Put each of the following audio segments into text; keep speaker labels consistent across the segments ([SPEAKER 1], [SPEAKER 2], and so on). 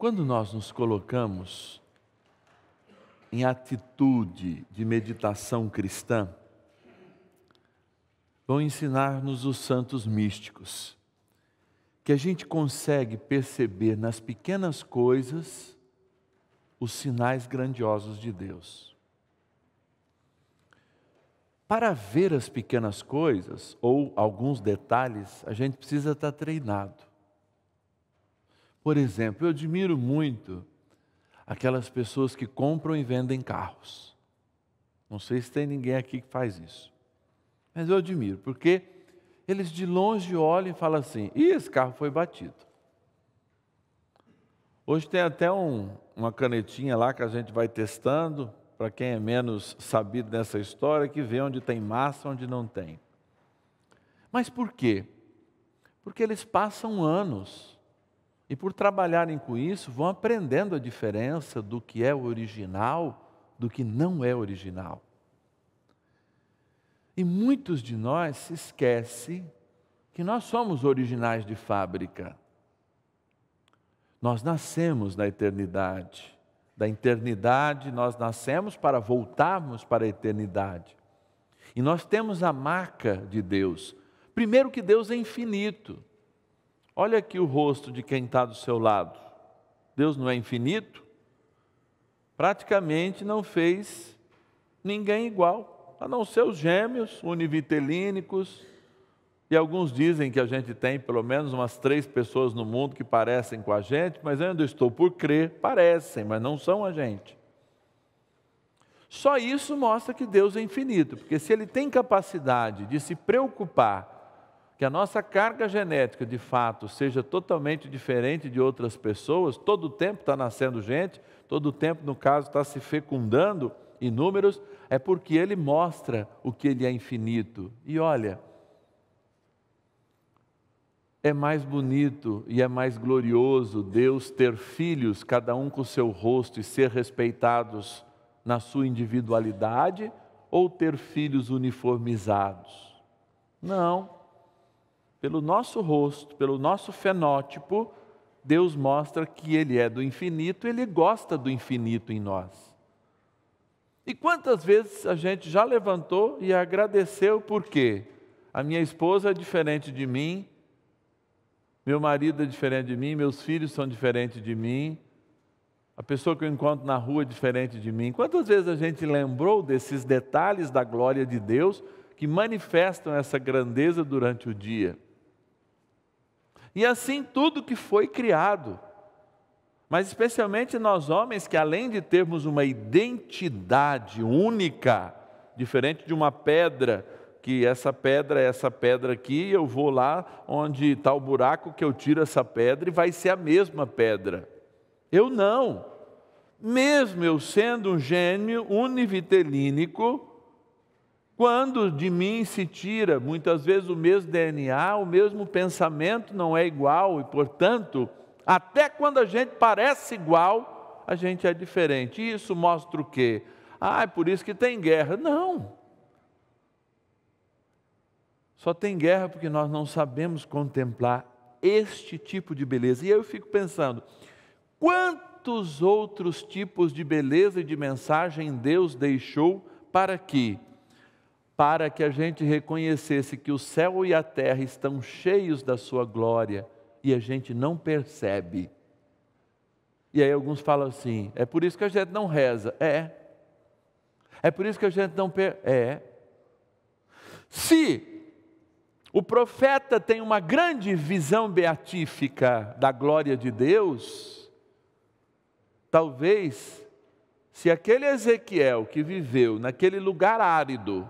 [SPEAKER 1] Quando nós nos colocamos em atitude de meditação cristã, vão ensinar-nos os santos místicos, que a gente consegue perceber nas pequenas coisas os sinais grandiosos de Deus. Para ver as pequenas coisas ou alguns detalhes, a gente precisa estar treinado. Por exemplo, eu admiro muito aquelas pessoas que compram e vendem carros. Não sei se tem ninguém aqui que faz isso. Mas eu admiro, porque eles de longe olham e falam assim: e esse carro foi batido. Hoje tem até um, uma canetinha lá que a gente vai testando, para quem é menos sabido dessa história, que vê onde tem massa, onde não tem. Mas por quê? Porque eles passam anos e por trabalharem com isso, vão aprendendo a diferença do que é original do que não é original. E muitos de nós se esquece que nós somos originais de fábrica. Nós nascemos na eternidade. Da eternidade nós nascemos para voltarmos para a eternidade. E nós temos a marca de Deus. Primeiro que Deus é infinito. Olha aqui o rosto de quem está do seu lado. Deus não é infinito? Praticamente não fez ninguém igual, a não ser os gêmeos univitelínicos. E alguns dizem que a gente tem pelo menos umas três pessoas no mundo que parecem com a gente, mas eu ainda estou por crer, parecem, mas não são a gente. Só isso mostra que Deus é infinito, porque se ele tem capacidade de se preocupar que a nossa carga genética de fato seja totalmente diferente de outras pessoas, todo o tempo está nascendo gente, todo o tempo, no caso, está se fecundando em números, é porque ele mostra o que ele é infinito. E olha, é mais bonito e é mais glorioso Deus ter filhos, cada um com seu rosto e ser respeitados na sua individualidade, ou ter filhos uniformizados? Não. Pelo nosso rosto, pelo nosso fenótipo, Deus mostra que Ele é do infinito, Ele gosta do infinito em nós. E quantas vezes a gente já levantou e agradeceu porque a minha esposa é diferente de mim, meu marido é diferente de mim, meus filhos são diferentes de mim, a pessoa que eu encontro na rua é diferente de mim. Quantas vezes a gente lembrou desses detalhes da glória de Deus que manifestam essa grandeza durante o dia? E assim tudo que foi criado. Mas especialmente nós homens, que além de termos uma identidade única, diferente de uma pedra, que essa pedra é essa pedra aqui, eu vou lá onde está o buraco que eu tiro essa pedra e vai ser a mesma pedra. Eu não. Mesmo eu sendo um gênio univitelínico, quando de mim se tira, muitas vezes, o mesmo DNA, o mesmo pensamento não é igual, e, portanto, até quando a gente parece igual, a gente é diferente. E isso mostra o quê? Ah, é por isso que tem guerra. Não. Só tem guerra porque nós não sabemos contemplar este tipo de beleza. E eu fico pensando, quantos outros tipos de beleza e de mensagem Deus deixou para que para que a gente reconhecesse que o céu e a terra estão cheios da sua glória e a gente não percebe. E aí alguns falam assim: é por isso que a gente não reza. É. É por isso que a gente não. Per... É. Se o profeta tem uma grande visão beatífica da glória de Deus, talvez, se aquele Ezequiel que viveu naquele lugar árido,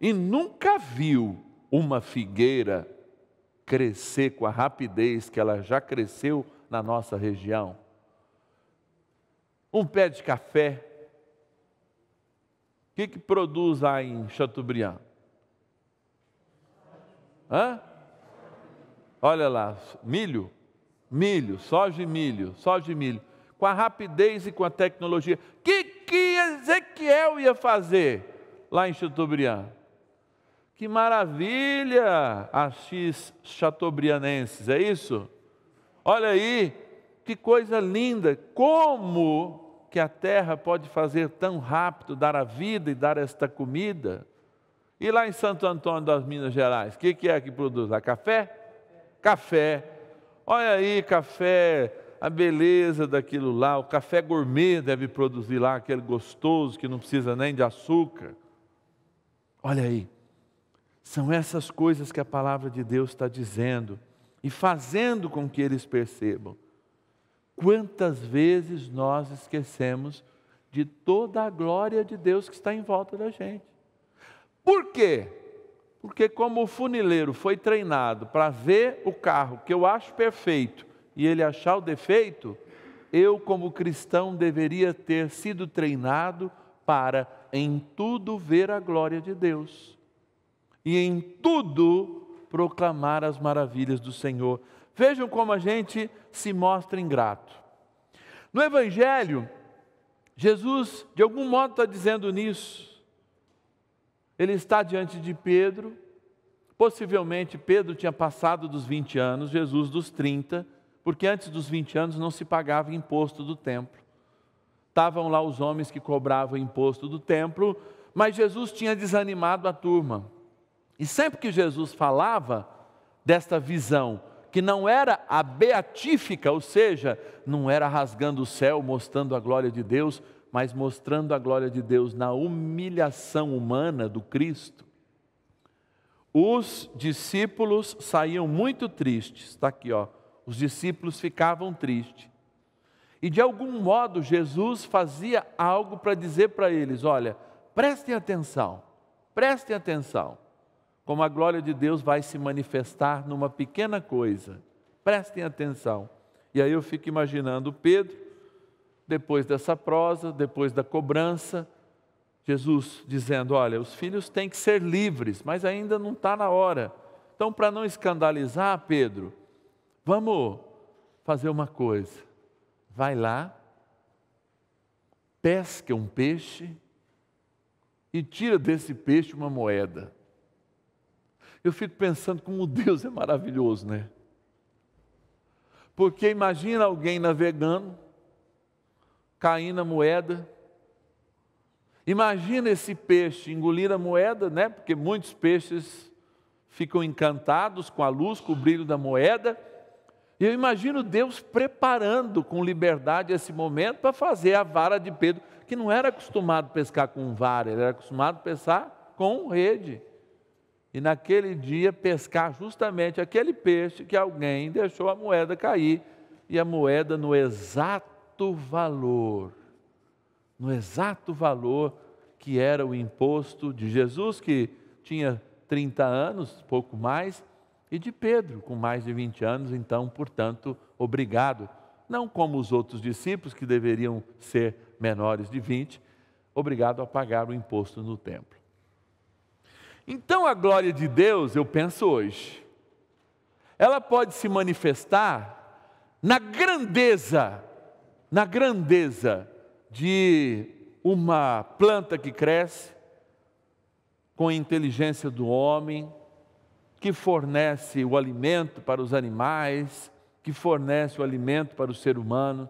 [SPEAKER 1] e nunca viu uma figueira crescer com a rapidez que ela já cresceu na nossa região. Um pé de café. O que, que produz lá em Chateaubriand? Hã? Olha lá, milho, milho, soja e milho, soja e milho. Com a rapidez e com a tecnologia. O que, que Ezequiel ia fazer lá em Chateaubriand? Que maravilha, Axis Chateaubriandenses, é isso? Olha aí, que coisa linda! Como que a terra pode fazer tão rápido, dar a vida e dar esta comida? E lá em Santo Antônio das Minas Gerais, o que, que é que produz lá? Café? Café. Olha aí, café, a beleza daquilo lá. O café gourmet deve produzir lá, aquele gostoso que não precisa nem de açúcar. Olha aí. São essas coisas que a palavra de Deus está dizendo e fazendo com que eles percebam. Quantas vezes nós esquecemos de toda a glória de Deus que está em volta da gente? Por quê? Porque, como o funileiro foi treinado para ver o carro que eu acho perfeito e ele achar o defeito, eu, como cristão, deveria ter sido treinado para, em tudo, ver a glória de Deus e em tudo proclamar as maravilhas do Senhor. Vejam como a gente se mostra ingrato. No Evangelho, Jesus, de algum modo, está dizendo nisso. Ele está diante de Pedro, possivelmente Pedro tinha passado dos 20 anos, Jesus dos 30, porque antes dos 20 anos não se pagava imposto do templo. Estavam lá os homens que cobravam imposto do templo, mas Jesus tinha desanimado a turma. E sempre que Jesus falava desta visão, que não era a beatífica, ou seja, não era rasgando o céu, mostrando a glória de Deus, mas mostrando a glória de Deus na humilhação humana do Cristo. Os discípulos saíam muito tristes, está aqui, ó. Os discípulos ficavam tristes. E de algum modo Jesus fazia algo para dizer para eles: olha, prestem atenção, prestem atenção como a glória de Deus vai se manifestar numa pequena coisa. Prestem atenção. E aí eu fico imaginando Pedro, depois dessa prosa, depois da cobrança, Jesus dizendo: Olha, os filhos têm que ser livres, mas ainda não está na hora. Então, para não escandalizar Pedro, vamos fazer uma coisa. Vai lá, pesca um peixe e tira desse peixe uma moeda. Eu fico pensando como Deus é maravilhoso, né? Porque imagina alguém navegando, caindo a moeda. Imagina esse peixe engolir a moeda, né? Porque muitos peixes ficam encantados com a luz, com o brilho da moeda. E eu imagino Deus preparando com liberdade esse momento para fazer a vara de Pedro, que não era acostumado a pescar com vara, ele era acostumado a pescar com rede e naquele dia pescar justamente aquele peixe que alguém deixou a moeda cair e a moeda no exato valor, no exato valor que era o imposto de Jesus, que tinha 30 anos, pouco mais, e de Pedro, com mais de 20 anos, então, portanto, obrigado. Não como os outros discípulos, que deveriam ser menores de 20, obrigado a pagar o imposto no templo. Então a glória de Deus, eu penso hoje, ela pode se manifestar na grandeza, na grandeza de uma planta que cresce com a inteligência do homem, que fornece o alimento para os animais, que fornece o alimento para o ser humano,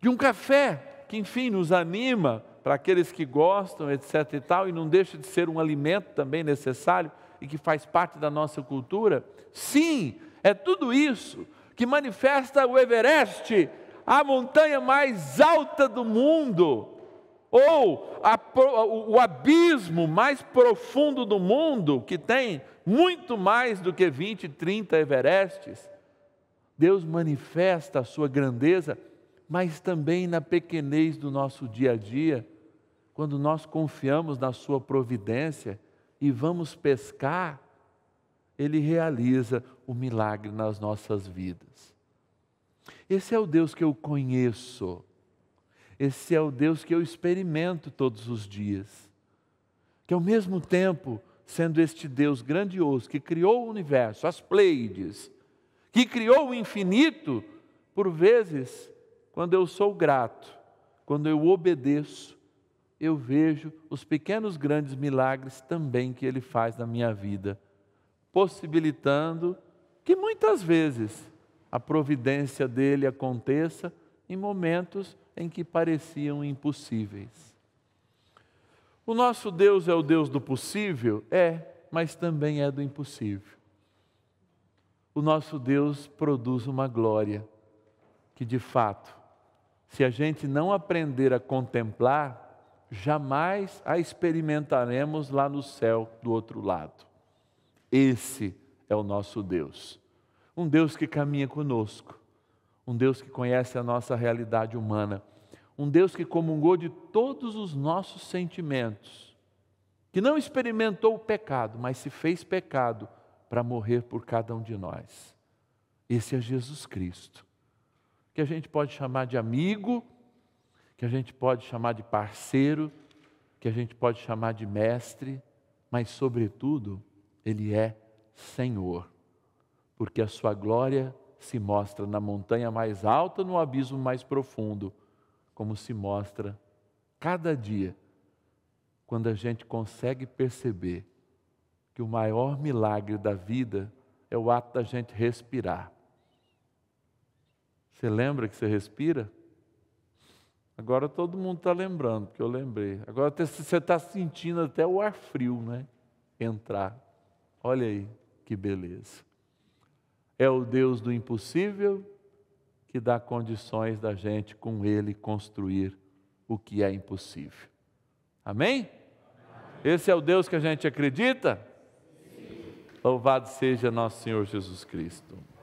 [SPEAKER 1] de um café que, enfim, nos anima para aqueles que gostam, etc e tal, e não deixa de ser um alimento também necessário e que faz parte da nossa cultura? Sim, é tudo isso que manifesta o Everest, a montanha mais alta do mundo, ou a, o abismo mais profundo do mundo, que tem muito mais do que 20, 30 Everestes. Deus manifesta a sua grandeza, mas também na pequenez do nosso dia a dia quando nós confiamos na Sua providência e vamos pescar, Ele realiza o milagre nas nossas vidas. Esse é o Deus que eu conheço, esse é o Deus que eu experimento todos os dias, que ao mesmo tempo, sendo este Deus grandioso que criou o universo, as Pleiades, que criou o infinito, por vezes, quando eu sou grato, quando eu obedeço, eu vejo os pequenos grandes milagres também que Ele faz na minha vida, possibilitando que muitas vezes a providência dele aconteça em momentos em que pareciam impossíveis. O nosso Deus é o Deus do possível? É, mas também é do impossível. O nosso Deus produz uma glória que, de fato, se a gente não aprender a contemplar, jamais a experimentaremos lá no céu do outro lado. Esse é o nosso Deus. Um Deus que caminha conosco, um Deus que conhece a nossa realidade humana, um Deus que comungou de todos os nossos sentimentos, que não experimentou o pecado, mas se fez pecado para morrer por cada um de nós. Esse é Jesus Cristo, que a gente pode chamar de amigo que a gente pode chamar de parceiro, que a gente pode chamar de mestre, mas, sobretudo, Ele é Senhor, porque a Sua glória se mostra na montanha mais alta, no abismo mais profundo, como se mostra cada dia, quando a gente consegue perceber que o maior milagre da vida é o ato da gente respirar. Você lembra que você respira? Agora todo mundo está lembrando, porque eu lembrei. Agora você está sentindo até o ar frio, né? Entrar. Olha aí que beleza. É o Deus do impossível que dá condições da gente com Ele construir o que é impossível. Amém? Esse é o Deus que a gente acredita? Louvado seja nosso Senhor Jesus Cristo.